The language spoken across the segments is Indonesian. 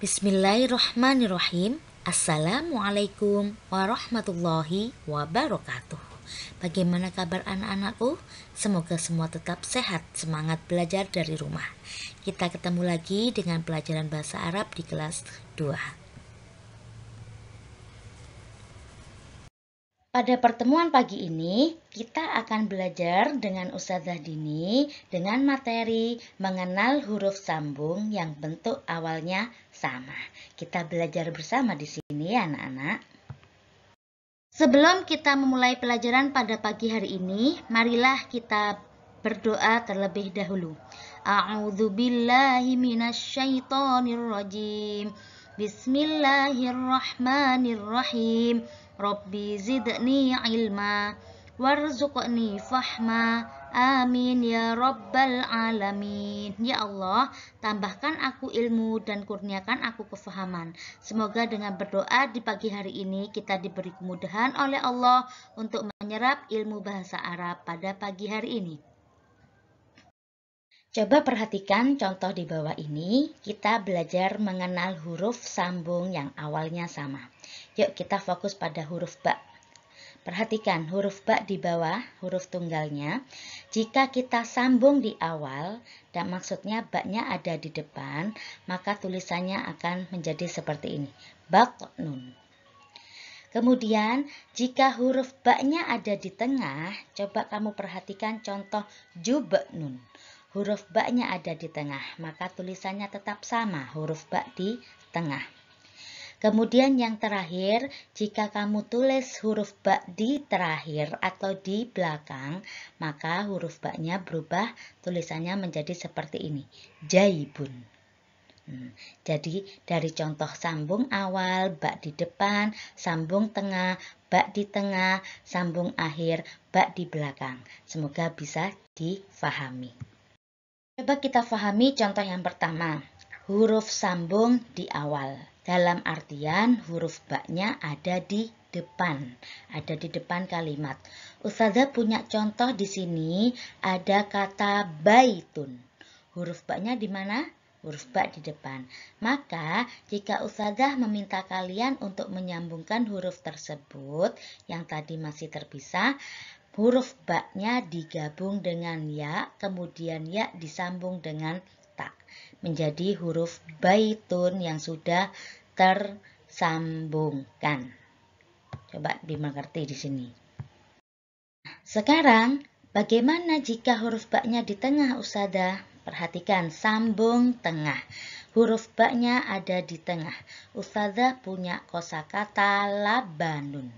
Bismillahirrahmanirrahim. Assalamualaikum warahmatullahi wabarakatuh. Bagaimana kabar anak-anakku? Semoga semua tetap sehat, semangat belajar dari rumah. Kita ketemu lagi dengan pelajaran bahasa Arab di kelas 2. Pada pertemuan pagi ini, kita akan belajar dengan Ustazah Dini dengan materi mengenal huruf sambung yang bentuk awalnya sama. Kita belajar bersama di sini ya anak-anak. Sebelum kita memulai pelajaran pada pagi hari ini, marilah kita berdoa terlebih dahulu. A'udzubillahiminasyaitonirrojim. Bismillahirrahmanirrahim. Rabbi zidni ilma warzuqni fahma. Amin ya rabbal alamin. Ya Allah, tambahkan aku ilmu dan kurniakan aku kefahaman. Semoga dengan berdoa di pagi hari ini kita diberi kemudahan oleh Allah untuk menyerap ilmu bahasa Arab pada pagi hari ini. Coba perhatikan contoh di bawah ini, kita belajar mengenal huruf sambung yang awalnya sama. Yuk kita fokus pada huruf ba. Perhatikan huruf ba di bawah, huruf tunggalnya. Jika kita sambung di awal, dan maksudnya b-nya ada di depan, maka tulisannya akan menjadi seperti ini. Bak nun. Kemudian, jika huruf b-nya ada di tengah, coba kamu perhatikan contoh jubak nun huruf baknya ada di tengah, maka tulisannya tetap sama, huruf bak di tengah. Kemudian yang terakhir, jika kamu tulis huruf bak di terakhir atau di belakang, maka huruf baknya berubah, tulisannya menjadi seperti ini, jaibun. Hmm, jadi dari contoh sambung awal, bak di depan, sambung tengah, bak di tengah, sambung akhir, bak di belakang. Semoga bisa difahami. Coba kita pahami contoh yang pertama, huruf sambung di awal. Dalam artian huruf baknya ada di depan, ada di depan kalimat. Ustazah punya contoh di sini ada kata baitun. Huruf baknya di mana? Huruf bak di depan. Maka jika ustazah meminta kalian untuk menyambungkan huruf tersebut yang tadi masih terpisah, huruf baknya digabung dengan ya, kemudian ya disambung dengan ta, menjadi huruf baitun yang sudah tersambungkan. Coba dimengerti di sini. Sekarang, bagaimana jika huruf baknya di tengah usada? Perhatikan sambung tengah. Huruf baknya ada di tengah. Usada punya kosakata labanun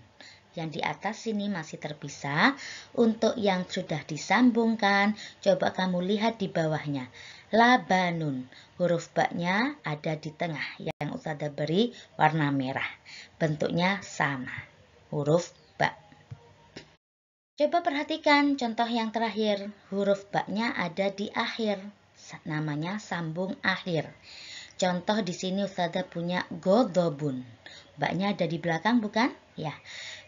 yang di atas sini masih terpisah. Untuk yang sudah disambungkan, coba kamu lihat di bawahnya. Labanun, huruf baknya ada di tengah yang Ustazah beri warna merah. Bentuknya sama, huruf bak. Coba perhatikan contoh yang terakhir, huruf baknya ada di akhir, namanya sambung akhir. Contoh di sini Ustazah punya godobun. Baknya ada di belakang bukan? Ya.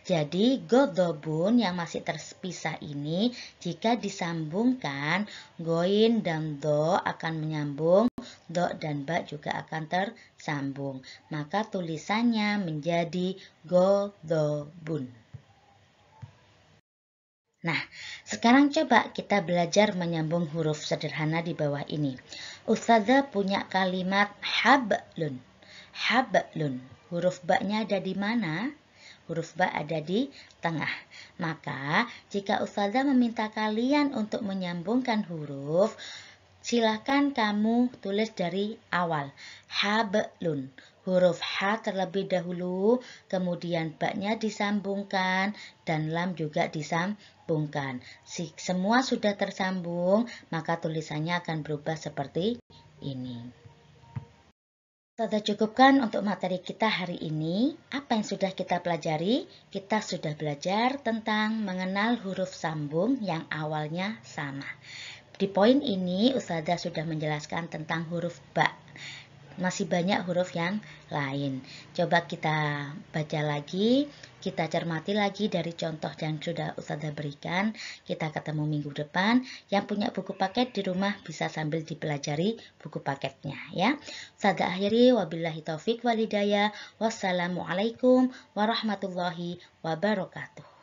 Jadi godobun yang masih terpisah ini jika disambungkan goin dan do akan menyambung, do dan bak juga akan tersambung. Maka tulisannya menjadi godobun. Nah, sekarang coba kita belajar menyambung huruf sederhana di bawah ini. Ustazah punya kalimat hablun hablun. Huruf ba-nya ada di mana? Huruf ba ada di tengah. Maka, jika ustazah meminta kalian untuk menyambungkan huruf, silakan kamu tulis dari awal. Hablun. Huruf H terlebih dahulu, kemudian baknya disambungkan, dan lam juga disambungkan. Si, semua sudah tersambung, maka tulisannya akan berubah seperti ini. Sudah cukupkan untuk materi kita hari ini. Apa yang sudah kita pelajari? Kita sudah belajar tentang mengenal huruf sambung yang awalnya sama. Di poin ini, Ustazah sudah menjelaskan tentang huruf ba masih banyak huruf yang lain. Coba kita baca lagi, kita cermati lagi dari contoh yang sudah Ustazah berikan. Kita ketemu minggu depan. Yang punya buku paket di rumah bisa sambil dipelajari buku paketnya ya. Ustazah akhiri wabillahi taufik walidaya Wassalamualaikum warahmatullahi wabarakatuh.